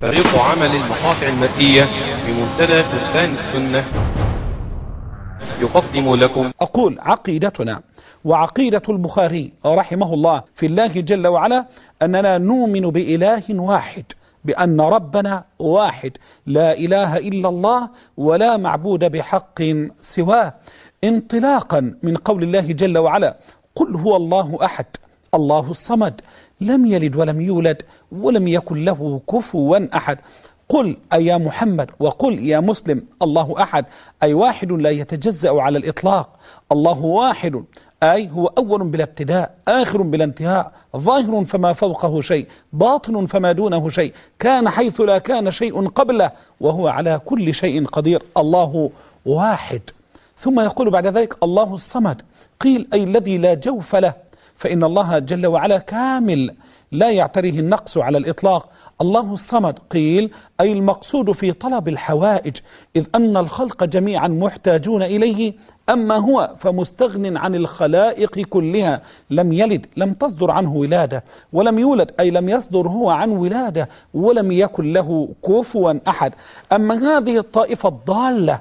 فريق عمل المقاطع المرئية بمنتدى فرسان السنة يقدم لكم أقول عقيدتنا وعقيدة البخاري رحمه الله في الله جل وعلا أننا نؤمن بإله واحد بأن ربنا واحد لا إله إلا الله ولا معبود بحق سواه انطلاقا من قول الله جل وعلا قل هو الله أحد الله الصمد لم يلد ولم يولد ولم يكن له كفوا أحد قل اي يا محمد وقل يا مسلم الله أحد أي واحد لا يتجزأ على الإطلاق الله واحد أي هو أول بلا ابتداء آخر بلا انتهاء ظاهر فما فوقه شيء باطن فما دونه شيء كان حيث لا كان شيء قبله وهو على كل شيء قدير الله واحد ثم يقول بعد ذلك الله الصمد قيل أي الذي لا جوف له فإن الله جل وعلا كامل لا يعتريه النقص على الإطلاق الله الصمد قيل أي المقصود في طلب الحوائج إذ أن الخلق جميعا محتاجون إليه أما هو فمستغن عن الخلائق كلها لم يلد لم تصدر عنه ولادة ولم يولد أي لم يصدر هو عن ولادة ولم يكن له كفوا أحد أما هذه الطائفة الضالة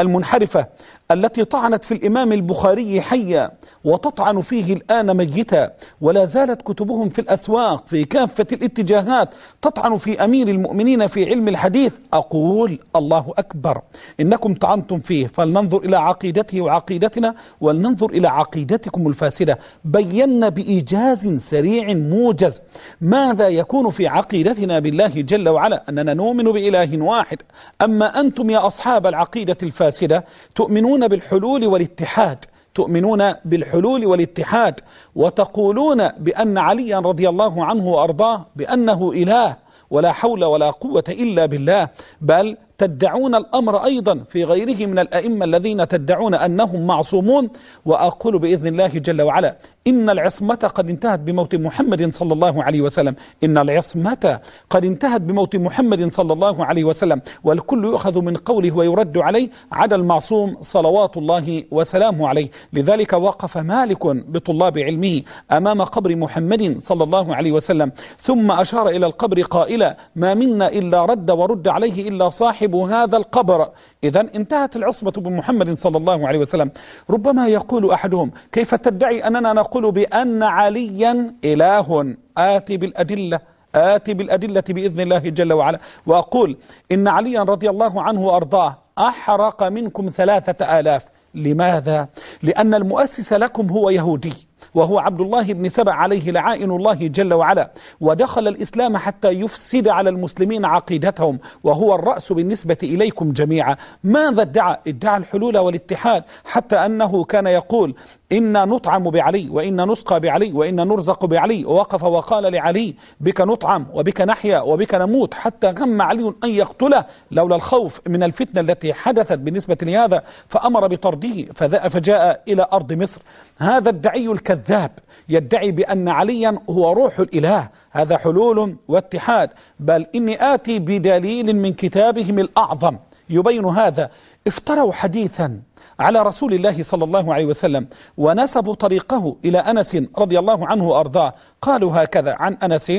المنحرفة التي طعنت في الإمام البخاري حيا وتطعن فيه الآن ميتا ولا زالت كتبهم في الأسواق في كافة الاتجاهات تطعن في أمير المؤمنين في علم الحديث أقول الله أكبر إنكم طعنتم فيه فلننظر إلى عقيدته وعقيدتنا ولننظر إلى عقيدتكم الفاسدة بينا بإيجاز سريع موجز ماذا يكون في عقيدتنا بالله جل وعلا أننا نؤمن بإله واحد أما أنتم يا أصحاب العقيدة الفاسدة تؤمنون بالحلول والاتحاد تؤمنون بالحلول والاتحاد وتقولون بأن عليا رضي الله عنه وأرضاه بأنه إله ولا حول ولا قوة إلا بالله بل تدعون الأمر أيضا في غيره من الأئمة الذين تدعون أنهم معصومون وأقول بإذن الله جل وعلا إن العصمة قد انتهت بموت محمد صلى الله عليه وسلم إن العصمة قد انتهت بموت محمد صلى الله عليه وسلم والكل يؤخذ من قوله ويرد عليه عدا المعصوم صلوات الله وسلامه عليه لذلك وقف مالك بطلاب علمه أمام قبر محمد صلى الله عليه وسلم ثم أشار إلى القبر قائلا ما منا إلا رد ورد عليه إلا صاحب صاحب هذا القبر إذا انتهت العصبة بمحمد صلى الله عليه وسلم ربما يقول أحدهم كيف تدعي أننا نقول بأن عليا إله آتي بالأدلة آتي بالأدلة بإذن الله جل وعلا وأقول إن عليا رضي الله عنه وأرضاه أحرق منكم ثلاثة آلاف لماذا؟ لأن المؤسس لكم هو يهودي وهو عبد الله بن سبع عليه لعائن الله جل وعلا ودخل الإسلام حتى يفسد على المسلمين عقيدتهم وهو الرأس بالنسبة إليكم جميعا ماذا ادعى؟ ادعى الحلول والاتحاد حتى أنه كان يقول إنا نطعم بعلي وإنا نسقى بعلي وإنا نرزق بعلي ووقف وقال لعلي بك نطعم وبك نحيا وبك نموت حتى غم علي أن يقتله لولا الخوف من الفتنة التي حدثت بالنسبة لهذا فأمر بطرده فجاء إلى أرض مصر هذا الدعي الكذاب يدعي بأن عليا هو روح الإله هذا حلول واتحاد بل إني آتي بدليل من كتابهم الأعظم يبين هذا افتروا حديثا على رسول الله صلى الله عليه وسلم ونسبوا طريقه إلى أنس رضي الله عنه وأرضاه قالوا هكذا عن أنس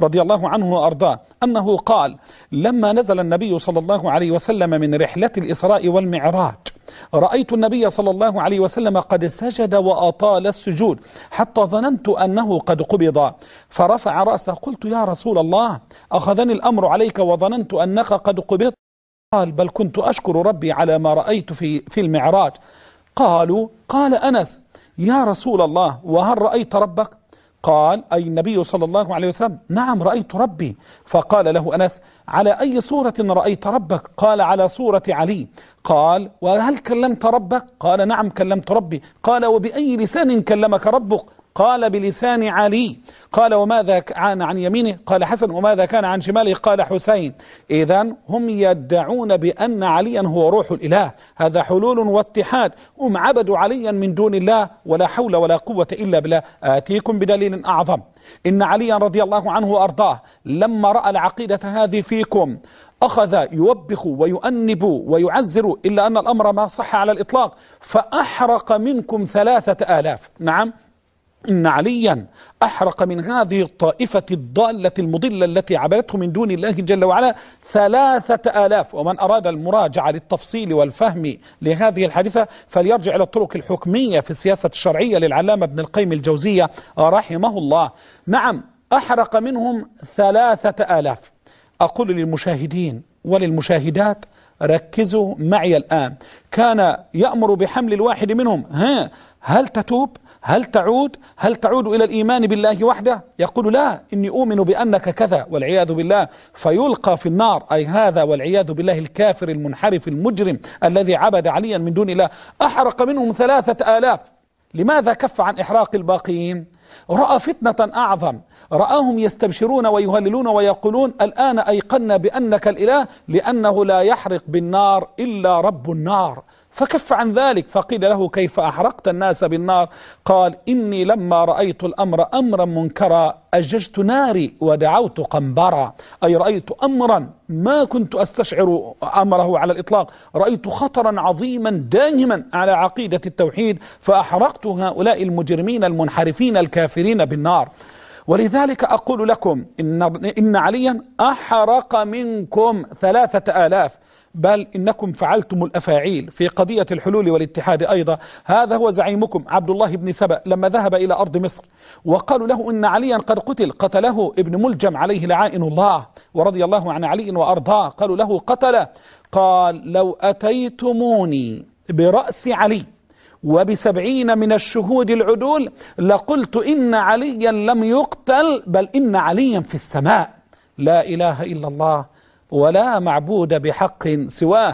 رضي الله عنه وأرضاه أنه قال لما نزل النبي صلى الله عليه وسلم من رحلة الإسراء والمعراج رأيت النبي صلى الله عليه وسلم قد سجد وأطال السجود حتى ظننت أنه قد قبض فرفع رأسه قلت يا رسول الله أخذني الأمر عليك وظننت أنك قد قبضت قال بل كنت أشكر ربي على ما رأيت في, في المعراج قالوا قال أنس يا رسول الله وهل رأيت ربك قال أي النبي صلى الله عليه وسلم نعم رأيت ربي فقال له أنس على أي صورة رأيت ربك قال على صورة علي قال وهل كلمت ربك قال نعم كلمت ربي قال وبأي لسان كلمك ربك قال بلسان علي قال وماذا كان عن يمينه قال حسن وماذا كان عن شماله قال حسين إذا هم يدعون بأن عليا هو روح الإله هذا حلول واتحاد هم عبدوا عليا من دون الله ولا حول ولا قوة إلا بالله آتيكم بدليل أعظم إن عليا رضي الله عنه وأرضاه لما رأى العقيدة هذه فيكم أخذ يوبخ ويؤنب ويعزر إلا أن الأمر ما صح على الإطلاق فأحرق منكم ثلاثة آلاف نعم إن عليا أحرق من هذه الطائفة الضالة المضلة التي عبدته من دون الله جل وعلا ثلاثة آلاف ومن أراد المراجعة للتفصيل والفهم لهذه الحادثة فليرجع إلى الطرق الحكمية في السياسة الشرعية للعلامة ابن القيم الجوزية رحمه الله نعم أحرق منهم ثلاثة آلاف أقول للمشاهدين وللمشاهدات ركزوا معي الآن كان يأمر بحمل الواحد منهم ها هل تتوب؟ هل تعود هل تعود إلى الإيمان بالله وحده يقول لا إني أؤمن بأنك كذا والعياذ بالله فيلقى في النار أي هذا والعياذ بالله الكافر المنحرف المجرم الذي عبد عليا من دون الله أحرق منهم ثلاثة آلاف لماذا كف عن إحراق الباقيين رأى فتنة أعظم رآهم يستبشرون ويهللون ويقولون الآن أيقنا بأنك الإله لأنه لا يحرق بالنار إلا رب النار فكف عن ذلك فقيل له كيف أحرقت الناس بالنار قال إني لما رأيت الأمر أمرا منكرا أججت ناري ودعوت قنبرا أي رأيت أمرا ما كنت أستشعر أمره على الإطلاق رأيت خطرا عظيما داهما على عقيدة التوحيد فأحرقت هؤلاء المجرمين المنحرفين الكافرين بالنار ولذلك أقول لكم إن, إن عليا أحرق منكم ثلاثة آلاف بل إنكم فعلتم الأفاعيل في قضية الحلول والاتحاد أيضا هذا هو زعيمكم عبد الله بن سبأ لما ذهب إلى أرض مصر وقالوا له إن عليا قد قتل قتله ابن ملجم عليه لعائن الله ورضي الله عن علي وأرضاه قالوا له قتل قال لو أتيتموني برأس علي وبسبعين من الشهود العدول لقلت إن عليا لم يقتل بل إن عليا في السماء لا إله إلا الله ولا معبود بحق سواه